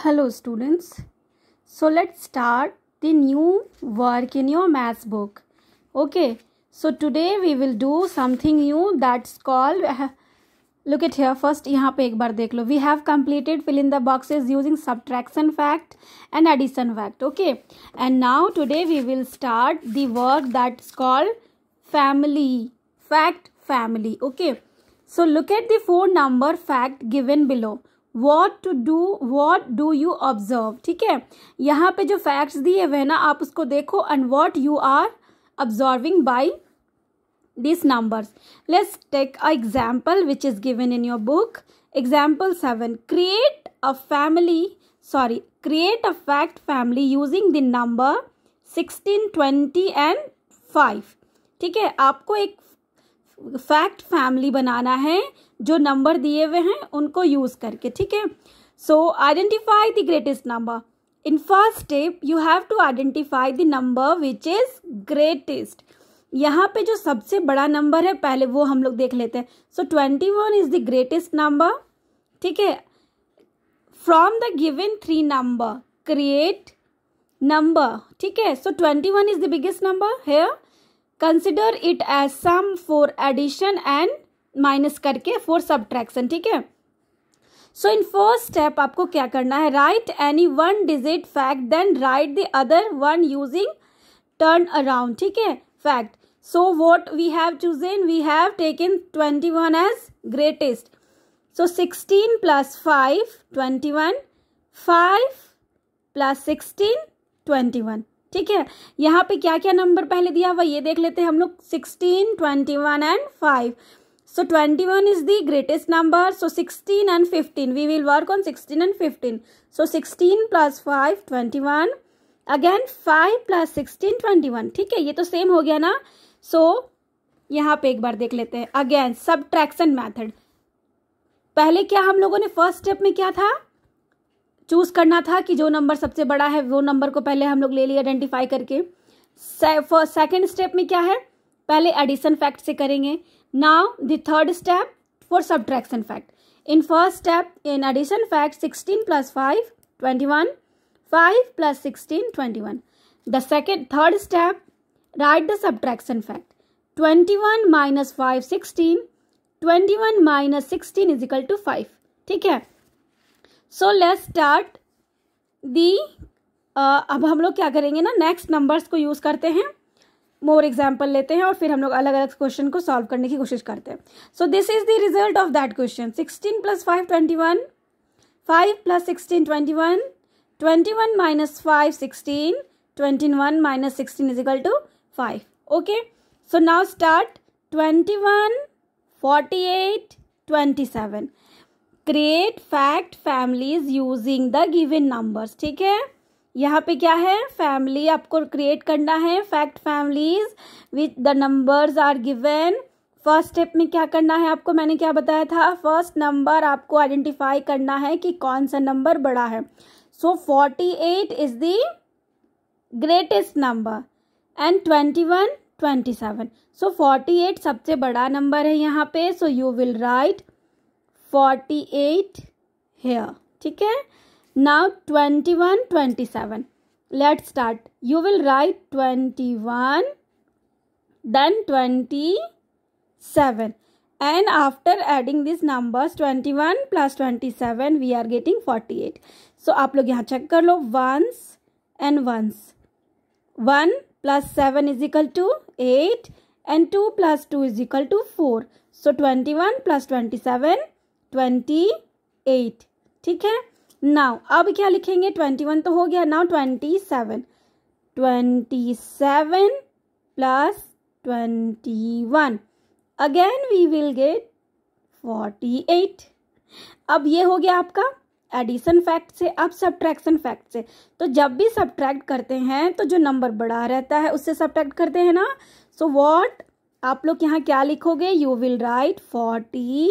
Hello students. So let's start the new work in your maths book. Okay. So today we will do something new that's called look at here first यहाँ पे एक बार देख लो we have completed fill in the boxes using subtraction fact and addition fact okay and now today we will start the work that's called family fact family okay so look at the four number fact given below what to do what do you observe ठीक है यहाँ पे जो facts दिए हुए ना आप उसको देखो and what you are observing by this number let's take a example which is given in your book example seven create a family sorry create a fact family using the number sixteen twenty and five ठीक है आपको एक fact family बनाना है जो number दिए हुए हैं उनको यूज़ करके ठीक है so identify the greatest number in first step you have to identify the number which is greatest यहाँ पे जो सबसे बड़ा नंबर है पहले वो हम लोग देख लेते हैं so twenty one is the greatest number ठीक है from the given three number create number ठीक है so twenty one is the biggest number है consider it as sum for addition and minus करके फॉर सब्ट्रैक्शन ठीक है सो इन first step आपको क्या करना है write any one digit fact then write the other one using turn around ठीक है fact so what we have chosen we have taken twenty one as greatest so sixteen plus five twenty one five plus sixteen twenty one ठीक है यहाँ पे क्या क्या number पहले दिया हुआ ये देख लेते हैं हम लोग sixteen twenty one and five so twenty one is the greatest number so sixteen and fifteen we will work on sixteen and fifteen so sixteen plus five twenty one again five plus sixteen twenty one ठीक है ये तो same हो गया ना सो so, यहाँ पे एक बार देख लेते हैं अगेन सब ट्रैक्शन मैथड पहले क्या हम लोगों ने फर्स्ट स्टेप में क्या था चूज करना था कि जो नंबर सबसे बड़ा है वो नंबर को पहले हम लोग ले लिए आइडेंटिफाई करके सेकेंड स्टेप में क्या है पहले एडिशन फैक्ट से करेंगे now the third step for subtraction fact in first step in addition fact sixteen plus five twenty one five plus sixteen twenty one the second third step write the subtraction fact twenty one minus five sixteen twenty one minus sixteen is equal to five ठीक है so let's start the अब हम लोग क्या करेंगे ना next numbers को use करते हैं मोर एग्जाम्पल लेते हैं और फिर हम लोग अलग अलग क्वेश्चन को सॉल्व करने की कोशिश करते हैं so this is the result of that question sixteen plus five twenty one five plus sixteen twenty one twenty one minus five sixteen twenty one minus sixteen is equal to five okay so now start twenty one forty eight twenty seven create fact families using the given numbers ठीक है यहाँ पे क्या है family आपको create करना है fact families with the numbers are given first step में क्या करना है आपको मैंने क्या बताया था फर्स्ट नंबर आपको आइडेंटिफाई करना है कि कौन सा नंबर बड़ा है so forty eight is the greatest number and twenty one twenty seven so forty eight सबसे बड़ा नंबर है यहाँ पे so you will write Forty-eight here. Okay. Now है now twenty one twenty seven let start you then 27 and after adding these numbers 21 plus 27 we are getting 48 so आप लोग यहाँ check कर लो and ones 1 plus 7 is equal to 8 and 2 plus 2 is equal to 4 so 21 plus 27 twenty eight ठीक है now अब क्या लिखेंगे ट्वेंटी वन तो हो गया now twenty seven twenty seven plus twenty one again we will get forty eight अब ये हो गया आपका एडिशन फैक्ट से अब सब्ट्रैक्शन फैक्ट से तो जब भी सब्ट्रैक्ट करते हैं तो जो नंबर बड़ा रहता है उससे सब्ट्रैक्ट करते हैं ना सो so वॉट आप लोग यहाँ क्या लिखोगे यू विल राइट फोर्टी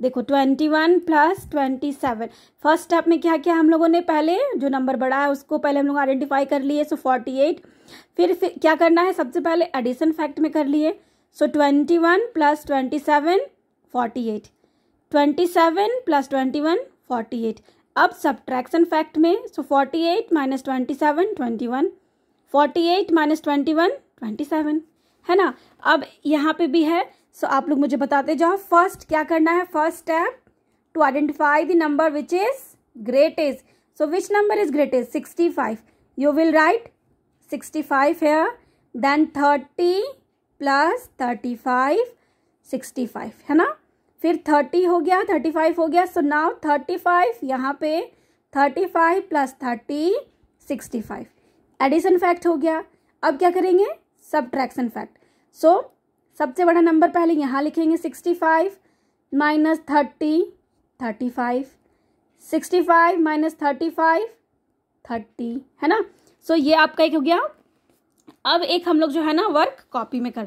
देखो twenty one plus twenty seven first step में क्या किया हम लोगों ने पहले जो नंबर बड़ा है उसको पहले हम लोग आइडेंटिफाई कर लिए सो फोर्टी एट फिर क्या करना है सबसे पहले एडिशन फैक्ट में कर लिए so twenty one plus twenty seven forty eight twenty seven plus twenty one forty eight अब सब्ट्रैक्शन फैक्ट में so forty eight minus twenty seven twenty one forty eight minus twenty one twenty seven है ना अब यहाँ पे भी है सो आप लोग मुझे बताते जाओ फर्स्ट क्या करना है first step to identify the number which is greatest so which number is greatest sixty five you will write sixty five है then thirty plus thirty five sixty five है ना फिर थर्टी हो गया थर्टी फाइव हो गया so now thirty five यहाँ पे thirty five plus thirty sixty five addition fact हो गया अब क्या करेंगे सब ट्रैक्शन फैक्ट सो सबसे बड़ा नंबर पहले यहाँ लिखेंगे sixty five minus thirty thirty five sixty five minus thirty five thirty है ना सो so, ये आपका एक हो गया अब एक हम लोग जो है ना वर्क कॉपी में कर